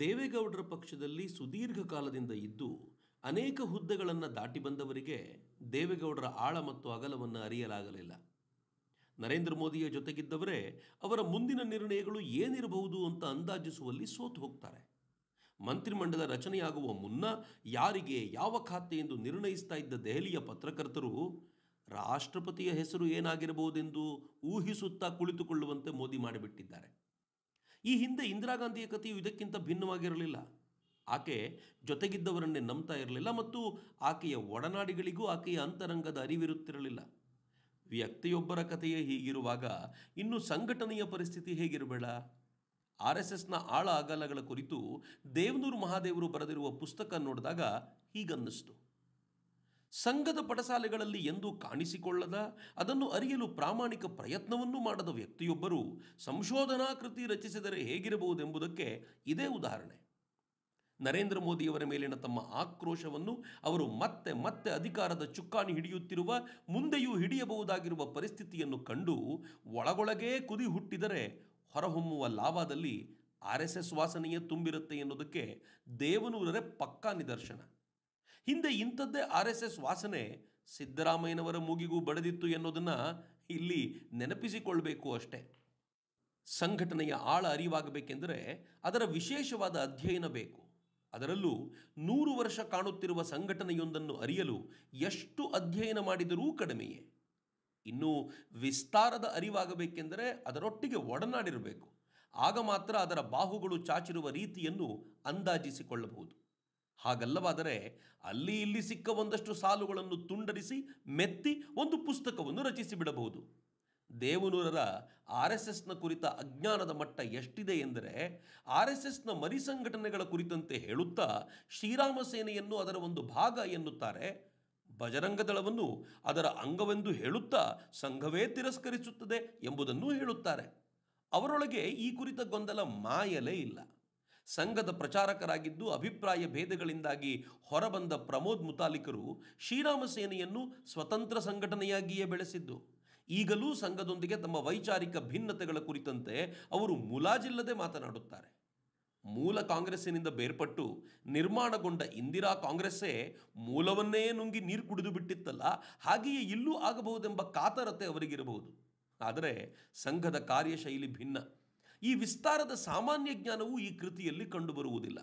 ದೇವೇಗೌಡರ ಪಕ್ಷದಲ್ಲಿ ಸುದೀರ್ಘ ಕಾಲದಿಂದ ಇದ್ದು ಅನೇಕ ಹುದ್ದೆಗಳನ್ನು ದಾಟಿ ಬಂದವರಿಗೆ ದೇವೇಗೌಡರ ಆಳ ಮತ್ತು ಅಗಲವನ್ನು ಅರಿಯಲಾಗಲಿಲ್ಲ ನರೇಂದ್ರ ಮೋದಿಯ ಜೊತೆಗಿದ್ದವರೇ ಅವರ ಮುಂದಿನ ನಿರ್ಣಯಗಳು ಏನಿರಬಹುದು ಅಂತ ಅಂದಾಜಿಸುವಲ್ಲಿ ಸೋತು ಹೋಗ್ತಾರೆ ಮಂತ್ರಿಮಂಡಲ ರಚನೆಯಾಗುವ ಮುನ್ನ ಯಾರಿಗೆ ಯಾವ ಖಾತೆ ಎಂದು ನಿರ್ಣಯಿಸ್ತಾ ಇದ್ದ ದೆಹಲಿಯ ಪತ್ರಕರ್ತರು ರಾಷ್ಟ್ರಪತಿಯ ಹೆಸರು ಏನಾಗಿರಬಹುದೆಂದು ಊಹಿಸುತ್ತಾ ಕುಳಿತುಕೊಳ್ಳುವಂತೆ ಮೋದಿ ಮಾಡಿಬಿಟ್ಟಿದ್ದಾರೆ ಈ ಹಿಂದೆ ಇಂದಿರಾ ಗಾಂಧಿಯ ಕಥೆಯು ಇದಕ್ಕಿಂತ ಭಿನ್ನವಾಗಿರಲಿಲ್ಲ ಆಕೆ ಜೊತೆಗಿದ್ದವರನ್ನೇ ನಂಬ್ತಾ ಇರಲಿಲ್ಲ ಮತ್ತು ಆಕೆಯ ಒಡನಾಡಿಗಳಿಗೂ ಆಕೆಯ ಅಂತರಂಗದ ಅರಿವಿರುತ್ತಿರಲಿಲ್ಲ ವ್ಯಕ್ತಿಯೊಬ್ಬರ ಕಥೆಯೇ ಹೀಗಿರುವಾಗ ಇನ್ನು ಸಂಘಟನೆಯ ಪರಿಸ್ಥಿತಿ ಹೇಗಿರಬೇಡ ಆರ್ ಎಸ್ ಎಸ್ನ ಆಳ ಅಗಲಗಳ ಕುರಿತು ದೇವನೂರು ಮಹಾದೇವರು ಬರೆದಿರುವ ಪುಸ್ತಕ ನೋಡಿದಾಗ ಹೀಗನ್ನಿಸ್ತು ಸಂಘದ ಪಟಸಾಲೆಗಳಲ್ಲಿ ಎಂದೂ ಕಾಣಿಸಿಕೊಳ್ಳದ ಅದನ್ನು ಅರಿಯಲು ಪ್ರಾಮಾಣಿಕ ಪ್ರಯತ್ನವನ್ನು ಮಾಡದ ವ್ಯಕ್ತಿಯೊಬ್ಬರು ಸಂಶೋಧನಾ ಕೃತಿ ರಚಿಸಿದರೆ ಹೇಗಿರಬಹುದೆಂಬುದಕ್ಕೆ ಇದೇ ಉದಾಹರಣೆ ನರೇಂದ್ರ ಮೋದಿಯವರ ಮೇಲಿನ ತಮ್ಮ ಆಕ್ರೋಶವನ್ನು ಅವರು ಮತ್ತೆ ಮತ್ತೆ ಅಧಿಕಾರದ ಚುಕ್ಕಾಣಿ ಹಿಡಿಯುತ್ತಿರುವ ಮುಂದೆಯೂ ಹಿಡಿಯಬಹುದಾಗಿರುವ ಪರಿಸ್ಥಿತಿಯನ್ನು ಕಂಡು ಒಳಗೊಳಗೇ ಕುದಿ ಹುಟ್ಟಿದರೆ ಹೊರಹೊಮ್ಮುವ ಲಾವಾದಲ್ಲಿ ಆರ್ ಎಸ್ ಎಸ್ ವಾಸನೆಯೇ ತುಂಬಿರುತ್ತೆ ಎನ್ನುವುದಕ್ಕೆ ದೇವನೂರರೇ ಪಕ್ಕಾ ನಿದರ್ಶನ ಹಿಂದೆ ಇಂಥದ್ದೇ ಆರ್ ಎಸ್ ಎಸ್ ವಾಸನೆ ಸಿದ್ದರಾಮಯ್ಯನವರ ಮೂಗಿಗೂ ಬಡದಿತ್ತು ಎನ್ನುವುದನ್ನು ಇಲ್ಲಿ ನೆನಪಿಸಿಕೊಳ್ಳಬೇಕು ಅಷ್ಟೇ ಸಂಘಟನೆಯ ಆಳ ಅರಿವಾಗಬೇಕೆಂದರೆ ಅದರ ವಿಶೇಷವಾದ ಅಧ್ಯಯನ ಬೇಕು ಅದರಲ್ಲೂ ನೂರು ವರ್ಷ ಕಾಣುತ್ತಿರುವ ಸಂಘಟನೆಯೊಂದನ್ನು ಅರಿಯಲು ಎಷ್ಟು ಅಧ್ಯಯನ ಮಾಡಿದರೂ ಕಡಿಮೆಯೇ ಇನ್ನು ವಿಸ್ತಾರದ ಅರಿವಾಗಬೇಕೆಂದರೆ ಅದರೊಟ್ಟಿಗೆ ಒಡನಾಡಿರಬೇಕು ಆಗ ಮಾತ್ರ ಅದರ ಬಾಹುಗಳು ಚಾಚಿರುವ ರೀತಿಯನ್ನು ಅಂದಾಜಿಸಿಕೊಳ್ಳಬಹುದು ಹಾಗಲ್ಲವಾದರೆ ಅಲ್ಲಿ ಇಲ್ಲಿ ಸಿಕ್ಕ ಒಂದಷ್ಟು ಸಾಲುಗಳನ್ನು ತುಂಡರಿಸಿ ಮೆತ್ತಿ ಒಂದು ಪುಸ್ತಕವನ್ನು ರಚಿಸಿ ಬಿಡಬಹುದು ದೇವನೂರರ ಆರ್ ಎಸ್ ಎಸ್ನ ಕುರಿತ ಅಜ್ಞಾನದ ಮಟ್ಟ ಎಷ್ಟಿದೆ ಎಂದರೆ ಆರ್ ಎಸ್ ಎಸ್ನ ಮರಿ ಸಂಘಟನೆಗಳ ಕುರಿತಂತೆ ಹೇಳುತ್ತಾ ಶ್ರೀರಾಮ ಸೇನೆಯನ್ನು ಅದರ ಒಂದು ಭಾಗ ಎನ್ನುತ್ತಾರೆ ಬಜರಂಗ ಅದರ ಅಂಗವೆಂದು ಹೇಳುತ್ತಾ ಸಂಘವೇ ತಿರಸ್ಕರಿಸುತ್ತದೆ ಎಂಬುದನ್ನು ಹೇಳುತ್ತಾರೆ ಅವರೊಳಗೆ ಈ ಕುರಿತ ಗೊಂದಲ ಮಾಯಲೇ ಇಲ್ಲ ಸಂಘದ ಪ್ರಚಾರಕರಾಗಿದ್ದು ಅಭಿಪ್ರಾಯ ಭೇದಗಳಿಂದಾಗಿ ಹೊರಬಂದ ಪ್ರಮೋದ್ ಮುತಾಲಿಕರು ಶ್ರೀರಾಮ ಸೇನೆಯನ್ನು ಸ್ವತಂತ್ರ ಸಂಘಟನೆಯಾಗಿಯೇ ಬೆಳೆಸಿದ್ದು ಈಗಲೂ ಸಂಘದೊಂದಿಗೆ ತಮ್ಮ ವೈಚಾರಿಕ ಭಿನ್ನತೆಗಳ ಕುರಿತಂತೆ ಅವರು ಮುಲಾಜಿಲ್ಲದೆ ಮಾತನಾಡುತ್ತಾರೆ ಮೂಲ ಕಾಂಗ್ರೆಸ್ಸಿನಿಂದ ಬೇರ್ಪಟ್ಟು ನಿರ್ಮಾಣಗೊಂಡ ಇಂದಿರಾ ಕಾಂಗ್ರೆಸ್ಸೇ ಮೂಲವನ್ನೇ ನುಂಗಿ ನೀರು ಕುಡಿದು ಬಿಟ್ಟಿತ್ತಲ್ಲ ಹಾಗೆಯೇ ಇಲ್ಲೂ ಆಗಬಹುದೆಂಬ ಕಾತರತೆ ಅವರಿಗಿರಬಹುದು ಆದರೆ ಸಂಘದ ಕಾರ್ಯಶೈಲಿ ಭಿನ್ನ ಈ ವಿಸ್ತಾರದ ಸಾಮಾನ್ಯ ಜ್ಞಾನವು ಈ ಕೃತಿಯಲ್ಲಿ ಕಂಡುಬರುವುದಿಲ್ಲ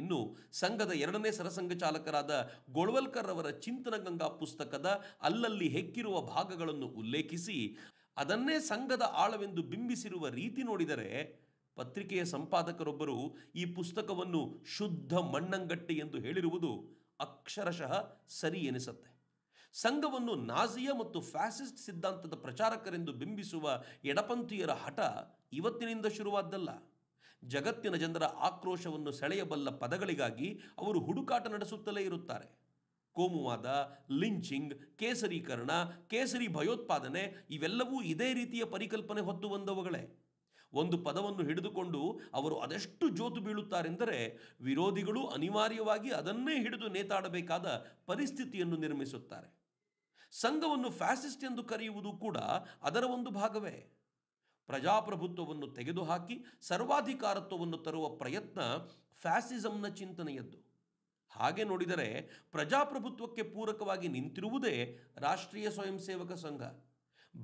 ಇನ್ನು ಸಂಘದ ಎರಡನೇ ಸರಸಂಘ ಚಾಲಕರಾದ ಗೋಳ್ವಲ್ಕರ್ ಅವರ ಚಿಂತನಗಂಗಾ ಪುಸ್ತಕದ ಅಲ್ಲಲ್ಲಿ ಹೆಕ್ಕಿರುವ ಭಾಗಗಳನ್ನು ಉಲ್ಲೇಖಿಸಿ ಅದನ್ನೇ ಸಂಘದ ಆಳವೆಂದು ಬಿಂಬಿಸಿರುವ ರೀತಿ ನೋಡಿದರೆ ಪತ್ರಿಕೆಯ ಸಂಪಾದಕರೊಬ್ಬರು ಈ ಪುಸ್ತಕವನ್ನು ಶುದ್ಧ ಮಣ್ಣಂಗಟ್ಟೆ ಎಂದು ಹೇಳಿರುವುದು ಅಕ್ಷರಶಃ ಸರಿ ಎನಿಸುತ್ತೆ ಸಂಘವನ್ನು ನಾಜಿಯ ಮತ್ತು ಫ್ಯಾಸಿಸ್ಟ್ ಸಿದ್ಧಾಂತದ ಪ್ರಚಾರಕರೆಂದು ಬಿಂಬಿಸುವ ಎಡಪಂಥೀಯರ ಹಠ ಇವತ್ತಿನಿಂದ ಶುರುವಾದ್ದಲ್ಲ ಜಗತ್ತಿನ ಜನರ ಆಕ್ರೋಶವನ್ನು ಸೆಳೆಯಬಲ್ಲ ಪದಗಳಿಗಾಗಿ ಅವರು ಹುಡುಕಾಟ ನಡೆಸುತ್ತಲೇ ಇರುತ್ತಾರೆ ಕೋಮುವಾದ ಲಿಂಚಿಂಗ್ ಕೇಸರೀಕರಣ ಕೇಸರಿ ಭಯೋತ್ಪಾದನೆ ಇವೆಲ್ಲವೂ ಇದೇ ರೀತಿಯ ಪರಿಕಲ್ಪನೆ ಹೊತ್ತು ಬಂದವುಗಳೇ ಒಂದು ಪದವನ್ನು ಹಿಡಿದುಕೊಂಡು ಅವರು ಅದೆಷ್ಟು ಜೋತು ಬೀಳುತ್ತಾರೆಂದರೆ ವಿರೋಧಿಗಳು ಅನಿವಾರ್ಯವಾಗಿ ಅದನ್ನೇ ಹಿಡಿದು ನೇತಾಡಬೇಕಾದ ಪರಿಸ್ಥಿತಿಯನ್ನು ನಿರ್ಮಿಸುತ್ತಾರೆ ಸಂಘವನ್ನು ಫ್ಯಾಸಿಸ್ಟ್ ಎಂದು ಕರೆಯುವುದು ಕೂಡ ಅದರ ಒಂದು ಭಾಗವೇ ಪ್ರಜಾಪ್ರಭುತ್ವವನ್ನು ತೆಗೆದುಹಾಕಿ ಸರ್ವಾಧಿಕಾರತ್ವವನ್ನು ತರುವ ಪ್ರಯತ್ನ ಫ್ಯಾಸಿಸಂನ ಚಿಂತನೆಯದ್ದು ಹಾಗೆ ನೋಡಿದರೆ ಪ್ರಜಾಪ್ರಭುತ್ವಕ್ಕೆ ಪೂರಕವಾಗಿ ನಿಂತಿರುವುದೇ ರಾಷ್ಟ್ರೀಯ ಸ್ವಯಂ ಸೇವಕ ಸಂಘ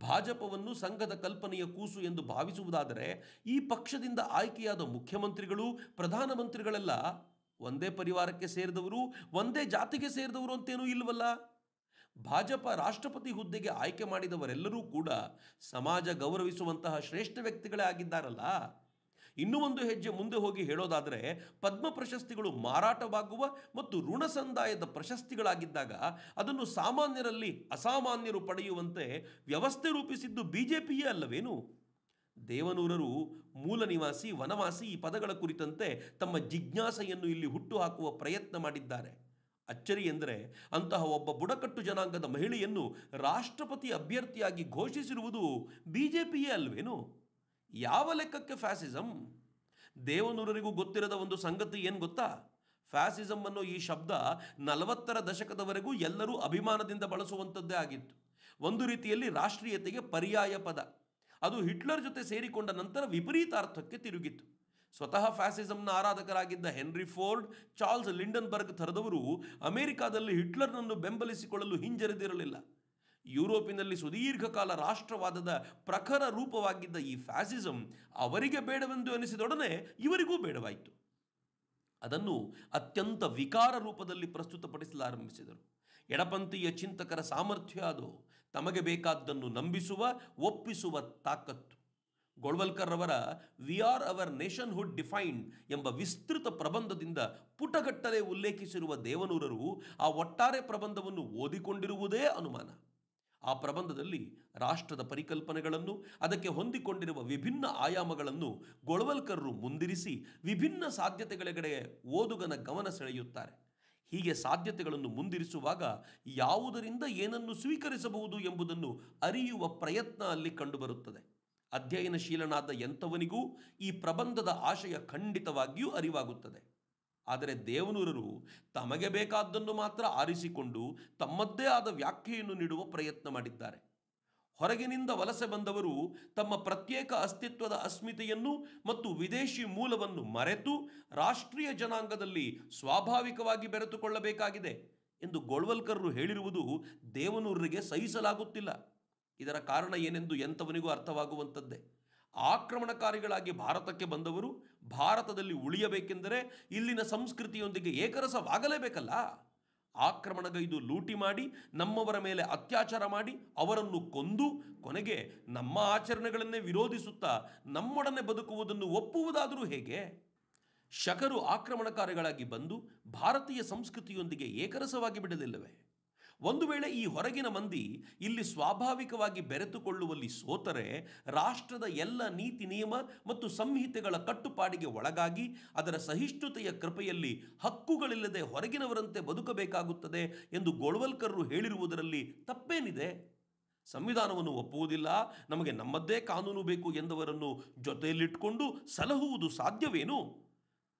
ಭಾಜಪವನ್ನು ಸಂಘದ ಕಲ್ಪನೆಯ ಕೂಸು ಎಂದು ಭಾವಿಸುವುದಾದರೆ ಈ ಪಕ್ಷದಿಂದ ಆಯ್ಕೆಯಾದ ಮುಖ್ಯಮಂತ್ರಿಗಳು ಪ್ರಧಾನಮಂತ್ರಿಗಳೆಲ್ಲ ಒಂದೇ ಪರಿವಾರಕ್ಕೆ ಸೇರಿದವರು ಒಂದೇ ಜಾತಿಗೆ ಸೇರಿದವರು ಅಂತೇನೂ ಇಲ್ವಲ್ಲ ಭಾಜಪ ರಾಷ್ಟ್ರಪತಿ ಹುದ್ದೆಗೆ ಆಯ್ಕೆ ಮಾಡಿದವರೆಲ್ಲರೂ ಕೂಡ ಸಮಾಜ ಗೌರವಿಸುವಂತಹ ಶ್ರೇಷ್ಠ ವ್ಯಕ್ತಿಗಳೇ ಆಗಿದ್ದಾರಲ್ಲ ಇನ್ನೂ ಒಂದು ಹೆಜ್ಜೆ ಮುಂದೆ ಹೋಗಿ ಹೇಳೋದಾದರೆ ಪದ್ಮ ಪ್ರಶಸ್ತಿಗಳು ಮಾರಾಟವಾಗುವ ಮತ್ತು ಋಣ ಸಂದಾಯದ ಪ್ರಶಸ್ತಿಗಳಾಗಿದ್ದಾಗ ಅದನ್ನು ಸಾಮಾನ್ಯರಲ್ಲಿ ಅಸಾಮಾನ್ಯರು ಪಡೆಯುವಂತೆ ವ್ಯವಸ್ಥೆ ರೂಪಿಸಿದ್ದು ಬಿ ಜೆ ಅಲ್ಲವೇನು ದೇವನೂರರು ಮೂಲ ನಿವಾಸಿ ವನವಾಸಿ ಈ ಪದಗಳ ಕುರಿತಂತೆ ತಮ್ಮ ಜಿಜ್ಞಾಸೆಯನ್ನು ಇಲ್ಲಿ ಹುಟ್ಟುಹಾಕುವ ಪ್ರಯತ್ನ ಮಾಡಿದ್ದಾರೆ ಅಚ್ಚರಿ ಎಂದರೆ ಅಂತಹ ಒಬ್ಬ ಬುಡಕಟ್ಟು ಜನಾಂಗದ ಮಹಿಳೆಯನ್ನು ರಾಷ್ಟ್ರಪತಿ ಅಭ್ಯರ್ಥಿಯಾಗಿ ಘೋಷಿಸಿರುವುದು ಬಿ ಜೆ ಪಿಯೇ ಅಲ್ವೇನು ಯಾವ ಲೆಕ್ಕಕ್ಕೆ ಫ್ಯಾಸಿಸಂ ದೇವನೂರರಿಗೂ ಗೊತ್ತಿರದ ಒಂದು ಸಂಗತಿ ಏನು ಗೊತ್ತಾ ಫ್ಯಾಸಿಸಂ ಅನ್ನೋ ಈ ಶಬ್ದ ನಲವತ್ತರ ದಶಕದವರೆಗೂ ಎಲ್ಲರೂ ಅಭಿಮಾನದಿಂದ ಬಳಸುವಂಥದ್ದೇ ಆಗಿತ್ತು ಒಂದು ರೀತಿಯಲ್ಲಿ ರಾಷ್ಟ್ರೀಯತೆಗೆ ಪರ್ಯಾಯ ಪದ ಅದು ಹಿಟ್ಲರ್ ಜೊತೆ ಸೇರಿಕೊಂಡ ನಂತರ ವಿಪರೀತ ಅರ್ಥಕ್ಕೆ ತಿರುಗಿತು ಸ್ವತಃ ಫ್ಯಾಸಿಸಂನ ಆರಾಧಕರಾಗಿದ್ದ ಹೆನ್ರಿ ಫೋರ್ಡ್ ಚಾರ್ಲ್ಸ್ ಲಿಂಡನ್ಬರ್ಗ್ ಥರದವರು ಅಮೆರಿಕಾದಲ್ಲಿ ಹಿಟ್ಲರ್ನನ್ನು ಬೆಂಬಲಿಸಿಕೊಳ್ಳಲು ಹಿಂಜರಿದಿರಲಿಲ್ಲ ಯುರೋಪಿನಲ್ಲಿ ಸುದೀರ್ಘಕಾಲ ರಾಷ್ಟ್ರವಾದದ ಪ್ರಖರ ರೂಪವಾಗಿದ್ದ ಈ ಫ್ಯಾಸಿಸಂ ಅವರಿಗೆ ಬೇಡವೆಂದು ಎನಿಸಿದೊಡನೆ ಇವರಿಗೂ ಬೇಡವಾಯಿತು ಅದನ್ನು ಅತ್ಯಂತ ವಿಕಾರ ರೂಪದಲ್ಲಿ ಪ್ರಸ್ತುತಪಡಿಸಲಾರಂಭಿಸಿದರು ಎಡಪಂಥೀಯ ಚಿಂತಕರ ಸಾಮರ್ಥ್ಯ ಅದು ತಮಗೆ ಬೇಕಾದ್ದನ್ನು ನಂಬಿಸುವ ಒಪ್ಪಿಸುವ ತಾಕತ್ತು ಗೋಳ್ವಲ್ಕರ್ ಅವರ we or our nationhood defined ಎಂಬ ವಿಸ್ತೃತ ಪ್ರಬಂಧದಿಂದ ಪುಟಗಟ್ಟಲೆ ಉಲ್ಲೇಖಿಸಿರುವ ದೇವನೂರರು ಆ ಒಟ್ಟಾರೆ ಪ್ರಬಂಧವನ್ನು ಓದಿಕೊಂಡಿರುವುದೇ ಅನುಮಾನ ಆ ಪ್ರಬಂಧದಲ್ಲಿ ರಾಷ್ಟ್ರದ ಪರಿಕಲ್ಪನೆಗಳನ್ನು ಅದಕ್ಕೆ ಹೊಂದಿಕೊಂಡಿರುವ ವಿಭಿನ್ನ ಆಯಾಮಗಳನ್ನು ಗೊಳವಲ್ಕರರು ಮುಂದಿರಿಸಿ ವಿಭಿನ್ನ ಸಾಧ್ಯತೆಗಳೆಗಡೆ ಓದುಗನ ಗಮನ ಸೆಳೆಯುತ್ತಾರೆ ಹೀಗೆ ಸಾಧ್ಯತೆಗಳನ್ನು ಮುಂದಿರಿಸುವಾಗ ಯಾವುದರಿಂದ ಏನನ್ನು ಸ್ವೀಕರಿಸಬಹುದು ಎಂಬುದನ್ನು ಅರಿಯುವ ಪ್ರಯತ್ನ ಅಲ್ಲಿ ಕಂಡುಬರುತ್ತದೆ ಅಧ್ಯಯನಶೀಲನಾದ ಎಂಥವನಿಗೂ ಈ ಪ್ರಬಂಧದ ಆಶಯ ಖಂಡಿತವಾಗಿಯೂ ಅರಿವಾಗುತ್ತದೆ ಆದರೆ ದೇವನೂರರು ತಮಗೆ ಬೇಕಾದ್ದನ್ನು ಮಾತ್ರ ಆರಿಸಿಕೊಂಡು ತಮ್ಮದ್ದೇ ಆದ ವ್ಯಾಖ್ಯೆಯನ್ನು ನೀಡುವ ಪ್ರಯತ್ನ ಮಾಡಿದ್ದಾರೆ ಹೊರಗಿನಿಂದ ವಲಸೆ ಬಂದವರು ತಮ್ಮ ಪ್ರತ್ಯೇಕ ಅಸ್ತಿತ್ವದ ಅಸ್ಮಿತೆಯನ್ನು ಮತ್ತು ವಿದೇಶಿ ಮೂಲವನ್ನು ಮರೆತು ರಾಷ್ಟ್ರೀಯ ಜನಾಂಗದಲ್ಲಿ ಸ್ವಾಭಾವಿಕವಾಗಿ ಬೆರೆತುಕೊಳ್ಳಬೇಕಾಗಿದೆ ಎಂದು ಗೋಳ್ವಲ್ಕರ್ರು ಹೇಳಿರುವುದು ದೇವನೂರರಿಗೆ ಸಹಿಸಲಾಗುತ್ತಿಲ್ಲ ಇದರ ಕಾರಣ ಏನೆಂದು ಎಂಥವನಿಗೂ ಅರ್ಥವಾಗುವಂಥದ್ದೇ ಆಕ್ರಮಣಕಾರಿಗಳಾಗಿ ಭಾರತಕ್ಕೆ ಬಂದವರು ಭಾರತದಲ್ಲಿ ಉಳಿಯಬೇಕೆಂದರೆ ಇಲ್ಲಿನ ಸಂಸ್ಕೃತಿಯೊಂದಿಗೆ ಏಕರಸವಾಗಲೇಬೇಕಲ್ಲ ಆಕ್ರಮಣಗೈದು ಲೂಟಿ ಮಾಡಿ ನಮ್ಮವರ ಮೇಲೆ ಅತ್ಯಾಚಾರ ಮಾಡಿ ಅವರನ್ನು ಕೊಂದು ಕೊನೆಗೆ ನಮ್ಮ ಆಚರಣೆಗಳನ್ನೇ ವಿರೋಧಿಸುತ್ತಾ ನಮ್ಮೊಡನೆ ಬದುಕುವುದನ್ನು ಒಪ್ಪುವುದಾದರೂ ಹೇಗೆ ಶಕರು ಆಕ್ರಮಣಕಾರಿಗಳಾಗಿ ಬಂದು ಭಾರತೀಯ ಸಂಸ್ಕೃತಿಯೊಂದಿಗೆ ಏಕರಸವಾಗಿ ಬಿಡಲಿಲ್ಲವೇ ಒಂದು ವೇಳೆ ಈ ಹೊರಗಿನ ಮಂದಿ ಇಲ್ಲಿ ಸ್ವಾಭಾವಿಕವಾಗಿ ಬೆರೆತುಕೊಳ್ಳುವಲ್ಲಿ ಸೋತರೆ ರಾಷ್ಟ್ರದ ಎಲ್ಲ ನೀತಿ ನಿಯಮ ಮತ್ತು ಸಂಹಿತೆಗಳ ಕಟ್ಟುಪಾಡಿಗೆ ಒಳಗಾಗಿ ಅದರ ಸಹಿಷ್ಣುತೆಯ ಕೃಪೆಯಲ್ಲಿ ಹಕ್ಕುಗಳಿಲ್ಲದೆ ಹೊರಗಿನವರಂತೆ ಬದುಕಬೇಕಾಗುತ್ತದೆ ಎಂದು ಗೋಳ್ವಲ್ಕರ್ರು ಹೇಳಿರುವುದರಲ್ಲಿ ತಪ್ಪೇನಿದೆ ಸಂವಿಧಾನವನ್ನು ಒಪ್ಪುವುದಿಲ್ಲ ನಮಗೆ ನಮ್ಮದ್ದೇ ಕಾನೂನು ಬೇಕು ಎಂದವರನ್ನು ಜೊತೆಯಲ್ಲಿಟ್ಟುಕೊಂಡು ಸಲಹುವುದು ಸಾಧ್ಯವೇನು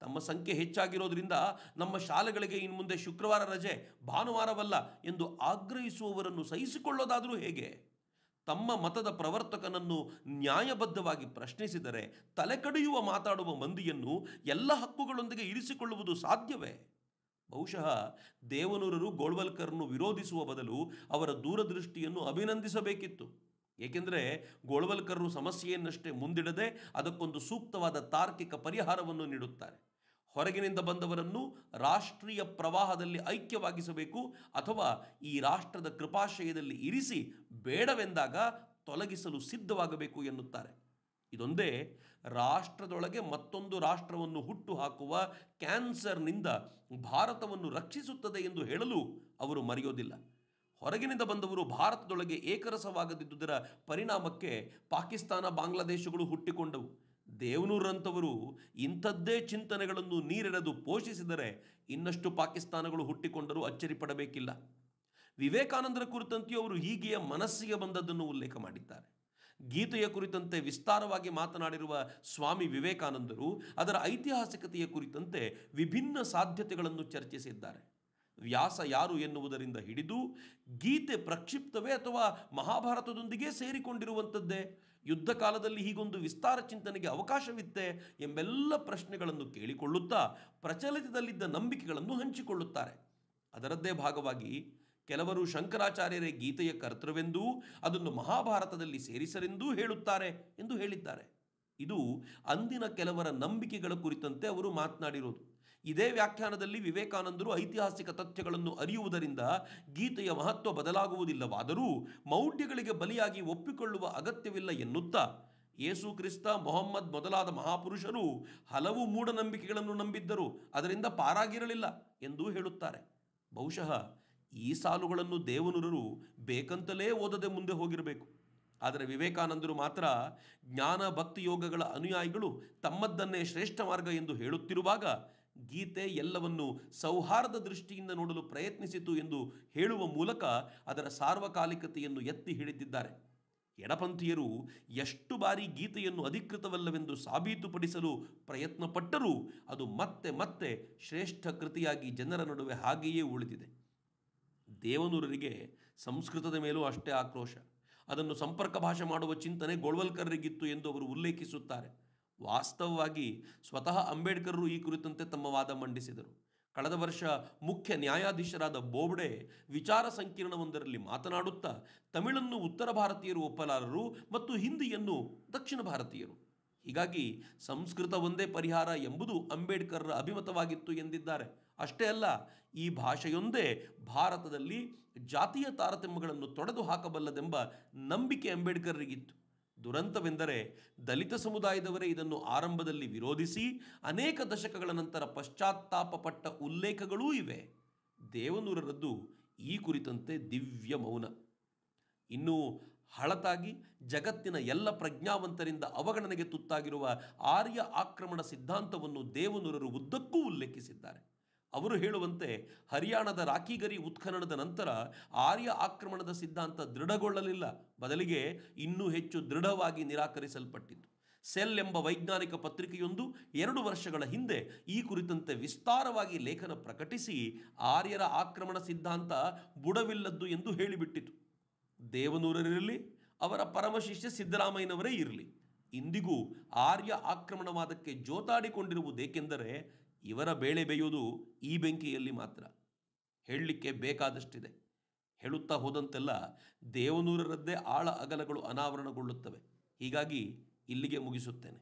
ನಮ್ಮ ಸಂಖ್ಯೆ ಹೆಚ್ಚಾಗಿರೋದ್ರಿಂದ ನಮ್ಮ ಶಾಲೆಗಳಿಗೆ ಇನ್ನು ಮುಂದೆ ಶುಕ್ರವಾರ ರಜೆ ಭಾನುವಾರವಲ್ಲ ಎಂದು ಆಗ್ರಹಿಸುವವರನ್ನು ಸಹಿಸಿಕೊಳ್ಳೋದಾದರೂ ಹೇಗೆ ತಮ್ಮ ಮತದ ಪ್ರವರ್ತಕನನ್ನು ನ್ಯಾಯಬದ್ಧವಾಗಿ ಪ್ರಶ್ನಿಸಿದರೆ ತಲೆಕಡಿಯುವ ಮಾತಾಡುವ ಮಂದಿಯನ್ನು ಎಲ್ಲ ಹಕ್ಕುಗಳೊಂದಿಗೆ ಇರಿಸಿಕೊಳ್ಳುವುದು ಸಾಧ್ಯವೇ ಬಹುಶಃ ದೇವನೂರರು ಗೋಳ್ವಲ್ಕರ್ನ್ನು ವಿರೋಧಿಸುವ ಬದಲು ಅವರ ದೂರದೃಷ್ಟಿಯನ್ನು ಅಭಿನಂದಿಸಬೇಕಿತ್ತು ಏಕೆಂದರೆ ಗೋಳ್ವಲ್ಕರ್ರು ಸಮಸ್ಯೆಯನ್ನಷ್ಟೇ ಮುಂದಿಡದೆ ಅದಕ್ಕೊಂದು ಸೂಕ್ತವಾದ ತಾರ್ಕಿಕ ಪರಿಹಾರವನ್ನು ನೀಡುತ್ತಾರೆ ಹೊರಗಿನಿಂದ ಬಂದವರನ್ನು ರಾಷ್ಟ್ರೀಯ ಪ್ರವಾಹದಲ್ಲಿ ಐಕ್ಯವಾಗಿಸಬೇಕು ಅಥವಾ ಈ ರಾಷ್ಟ್ರದ ಕೃಪಾಶಯದಲ್ಲಿ ಇರಿಸಿ ಬೇಡವೆಂದಾಗ ತೊಲಗಿಸಲು ಸಿದ್ಧವಾಗಬೇಕು ಎನ್ನುತ್ತಾರೆ ಇದೊಂದೇ ರಾಷ್ಟ್ರದೊಳಗೆ ಮತ್ತೊಂದು ರಾಷ್ಟ್ರವನ್ನು ಹುಟ್ಟು ಹಾಕುವ ಕ್ಯಾನ್ಸರ್ನಿಂದ ಭಾರತವನ್ನು ರಕ್ಷಿಸುತ್ತದೆ ಎಂದು ಹೇಳಲು ಅವರು ಮರೆಯೋದಿಲ್ಲ ಹೊರಗಿನಿಂದ ಬಂದವರು ಭಾರತದೊಳಗೆ ಏಕರಸವಾಗದಿದ್ದುದರ ಪರಿಣಾಮಕ್ಕೆ ಪಾಕಿಸ್ತಾನ ಬಾಂಗ್ಲಾದೇಶಗಳು ಹುಟ್ಟಿಕೊಂಡವು ದೇವನೂರಂಥವರು ಇಂಥದ್ದೇ ಚಿಂತನೆಗಳನ್ನು ನೀರೆಡೆದು ಪೋಷಿಸಿದರೆ ಇನ್ನಷ್ಟು ಪಾಕಿಸ್ತಾನಗಳು ಹುಟ್ಟಿಕೊಂಡರೂ ಅಚ್ಚರಿ ಪಡಬೇಕಿಲ್ಲ ವಿವೇಕಾನಂದರ ಕುರಿತಂತೆಯೂ ಅವರು ಹೀಗೆಯ ಮನಸ್ಸಿಗೆ ಬಂದದ್ದನ್ನು ಉಲ್ಲೇಖ ಮಾಡಿದ್ದಾರೆ ಗೀತೆಯ ಕುರಿತಂತೆ ವಿಸ್ತಾರವಾಗಿ ಮಾತನಾಡಿರುವ ಸ್ವಾಮಿ ವಿವೇಕಾನಂದರು ಅದರ ಐತಿಹಾಸಿಕತೆಯ ಕುರಿತಂತೆ ವಿಭಿನ್ನ ಸಾಧ್ಯತೆಗಳನ್ನು ಚರ್ಚಿಸಿದ್ದಾರೆ ವ್ಯಾಸ ಯಾರು ಎನ್ನುವುದರಿಂದ ಹಿಡಿದು ಗೀತೆ ಪ್ರಕ್ಷಿಪ್ತವೇ ಅಥವಾ ಮಹಾಭಾರತದೊಂದಿಗೆ ಸೇರಿಕೊಂಡಿರುವಂಥದ್ದೇ ಯುದ್ಧ ಕಾಲದಲ್ಲಿ ಹೀಗೊಂದು ವಿಸ್ತಾರ ಚಿಂತನೆಗೆ ಅವಕಾಶವಿತ್ತೆ ಎಂಬೆಲ್ಲ ಪ್ರಶ್ನೆಗಳನ್ನು ಕೇಳಿಕೊಳ್ಳುತ್ತಾ ಪ್ರಚಲಿತದಲ್ಲಿದ್ದ ನಂಬಿಕೆಗಳನ್ನು ಹಂಚಿಕೊಳ್ಳುತ್ತಾರೆ ಅದರದ್ದೇ ಭಾಗವಾಗಿ ಕೆಲವರು ಶಂಕರಾಚಾರ್ಯರೇ ಗೀತೆಯ ಕರ್ತೃವೆಂದೂ ಅದನ್ನು ಮಹಾಭಾರತದಲ್ಲಿ ಸೇರಿಸರೆಂದೂ ಹೇಳುತ್ತಾರೆ ಎಂದು ಹೇಳಿದ್ದಾರೆ ಇದು ಅಂದಿನ ಕೆಲವರ ನಂಬಿಕೆಗಳ ಕುರಿತಂತೆ ಅವರು ಮಾತನಾಡಿರೋದು ಇದೇ ವ್ಯಾಖ್ಯಾನದಲ್ಲಿ ವಿವೇಕಾನಂದರು ಐತಿಹಾಸಿಕ ತಥ್ಯಗಳನ್ನು ಅರಿಯುವುದರಿಂದ ಗೀತೆಯ ಮಹತ್ವ ಬದಲಾಗುವುದಿಲ್ಲವಾದರೂ ಮೌಢ್ಯಗಳಿಗೆ ಬಲಿಯಾಗಿ ಒಪ್ಪಿಕೊಳ್ಳುವ ಅಗತ್ಯವಿಲ್ಲ ಎನ್ನುತ್ತಾ ಯೇಸು ಕ್ರಿಸ್ತ ಮೊಹಮ್ಮದ್ ಮೊದಲಾದ ಮಹಾಪುರುಷರು ಹಲವು ಮೂಢನಂಬಿಕೆಗಳನ್ನು ನಂಬಿದ್ದರು ಅದರಿಂದ ಪಾರಾಗಿರಲಿಲ್ಲ ಎಂದು ಹೇಳುತ್ತಾರೆ ಬಹುಶಃ ಈ ಸಾಲುಗಳನ್ನು ದೇವನುರರು ಬೇಕಂತಲೇ ಓದದೆ ಮುಂದೆ ಹೋಗಿರಬೇಕು ಆದರೆ ವಿವೇಕಾನಂದರು ಮಾತ್ರ ಜ್ಞಾನ ಭಕ್ತಿ ಯೋಗಗಳ ಅನುಯಾಯಿಗಳು ತಮ್ಮದ್ದನ್ನೇ ಶ್ರೇಷ್ಠ ಮಾರ್ಗ ಎಂದು ಹೇಳುತ್ತಿರುವಾಗ ಗೀತೆ ಎಲ್ಲವನ್ನು ಸೌಹಾರ್ದ ದೃಷ್ಟಿಯಿಂದ ನೋಡಲು ಪ್ರಯತ್ನಿಸಿತು ಎಂದು ಹೇಳುವ ಮೂಲಕ ಅದರ ಸಾರ್ವಕಾಲಿಕತೆಯನ್ನು ಎತ್ತಿ ಹಿಡಿದಿದ್ದಾರೆ ಎಡಪಂಥೀಯರು ಎಷ್ಟು ಬಾರಿ ಗೀತೆಯನ್ನು ಅಧಿಕೃತವಲ್ಲವೆಂದು ಸಾಬೀತುಪಡಿಸಲು ಪ್ರಯತ್ನಪಟ್ಟರೂ ಅದು ಮತ್ತೆ ಮತ್ತೆ ಶ್ರೇಷ್ಠ ಕೃತಿಯಾಗಿ ಜನರ ನಡುವೆ ಹಾಗೆಯೇ ಉಳಿದಿದೆ ದೇವನೂರರಿಗೆ ಸಂಸ್ಕೃತದ ಮೇಲೂ ಅಷ್ಟೇ ಆಕ್ರೋಶ ಅದನ್ನು ಸಂಪರ್ಕ ಭಾಷೆ ಮಾಡುವ ಚಿಂತನೆ ಗೋಳ್ವಲ್ಕರ್ರಿಗಿತ್ತು ಎಂದು ಅವರು ಉಲ್ಲೇಖಿಸುತ್ತಾರೆ ವಾಸ್ತವವಾಗಿ ಸ್ವತಃ ಅಂಬೇಡ್ಕರ್ರು ಈ ಕುರಿತಂತೆ ತಮ್ಮ ವಾದ ಮಂಡಿಸಿದರು ಕಳೆದ ವರ್ಷ ಮುಖ್ಯ ನ್ಯಾಯಾಧೀಶರಾದ ಬೋಬ್ಡೆ ವಿಚಾರ ಸಂಕೀರ್ಣವೊಂದರಲ್ಲಿ ಮಾತನಾಡುತ್ತಾ ತಮಿಳನ್ನು ಉತ್ತರ ಭಾರತೀಯರು ಒಪ್ಪಲಾರರು ಮತ್ತು ಹಿಂದಿಯನ್ನು ದಕ್ಷಿಣ ಭಾರತೀಯರು ಹೀಗಾಗಿ ಸಂಸ್ಕೃತ ಒಂದೇ ಪರಿಹಾರ ಎಂಬುದು ಅಂಬೇಡ್ಕರ್ರ ಅಭಿಮತವಾಗಿತ್ತು ಎಂದಿದ್ದಾರೆ ಅಷ್ಟೇ ಅಲ್ಲ ಈ ಭಾಷೆಯೊಂದೇ ಭಾರತದಲ್ಲಿ ಜಾತಿಯ ತಾರತಮ್ಯಗಳನ್ನು ತೊಡೆದು ಹಾಕಬಲ್ಲದೆಂಬ ನಂಬಿಕೆ ಅಂಬೇಡ್ಕರ್ರಿಗಿತ್ತು ದುರಂತವೆಂದರೆ ದಲಿತ ಸಮುದಾಯದವರೇ ಇದನ್ನು ಆರಂಭದಲ್ಲಿ ವಿರೋಧಿಸಿ ಅನೇಕ ದಶಕಗಳ ನಂತರ ಪಶ್ಚಾತ್ತಾಪಪಟ್ಟ ಉಲ್ಲೇಖಗಳೂ ಇವೆ ದೇವನೂರರದ್ದು ಈ ಕುರಿತಂತೆ ದಿವ್ಯ ಮೌನ ಇನ್ನೂ ಹಳತಾಗಿ ಜಗತ್ತಿನ ಎಲ್ಲ ಪ್ರಜ್ಞಾವಂತರಿಂದ ಅವಗಣನೆಗೆ ತುತ್ತಾಗಿರುವ ಆರ್ಯ ಆಕ್ರಮಣ ಸಿದ್ಧಾಂತವನ್ನು ದೇವನೂರರು ಉದ್ದಕ್ಕೂ ಉಲ್ಲೇಖಿಸಿದ್ದಾರೆ ಅವರು ಹೇಳುವಂತೆ ಹರಿಯಾಣದ ರಾಖಿಗರಿ ಉತ್ಖನನದ ನಂತರ ಆರ್ಯ ಆಕ್ರಮಣದ ಸಿದ್ಧಾಂತ ದೃಢಗೊಳ್ಳಲಿಲ್ಲ ಬದಲಿಗೆ ಇನ್ನೂ ಹೆಚ್ಚು ದೃಢವಾಗಿ ನಿರಾಕರಿಸಲ್ಪಟ್ಟಿತು ಸೆಲ್ ಎಂಬ ವೈಜ್ಞಾನಿಕ ಪತ್ರಿಕೆಯೊಂದು ಎರಡು ವರ್ಷಗಳ ಹಿಂದೆ ಈ ಕುರಿತಂತೆ ವಿಸ್ತಾರವಾಗಿ ಲೇಖನ ಪ್ರಕಟಿಸಿ ಆರ್ಯರ ಆಕ್ರಮಣ ಸಿದ್ಧಾಂತ ಬುಡವಿಲ್ಲದ್ದು ಎಂದು ಹೇಳಿಬಿಟ್ಟಿತು ದೇವನೂರರಿರಲಿ ಅವರ ಪರಮಶಿಷ್ಯ ಸಿದ್ದರಾಮಯ್ಯನವರೇ ಇರಲಿ ಇಂದಿಗೂ ಆರ್ಯ ಆಕ್ರಮಣವಾದಕ್ಕೆ ಜೋತಾಡಿಕೊಂಡಿರುವುದೇಕೆಂದರೆ ಇವರ ಬೇಳೆ ಬೇಯುವುದು ಈ ಬೆಂಕಿಯಲ್ಲಿ ಮಾತ್ರ ಹೇಳಲಿಕ್ಕೆ ಬೇಕಾದಷ್ಟಿದೆ ಹೇಳುತ್ತಾ ಹೋದಂತೆಲ್ಲ ದೇವನೂರರದ್ದೇ ಆಳ ಅಗಲಗಳು ಅನಾವರಣಗೊಳ್ಳುತ್ತವೆ ಹೀಗಾಗಿ ಇಲ್ಲಿಗೆ ಮುಗಿಸುತ್ತೇನೆ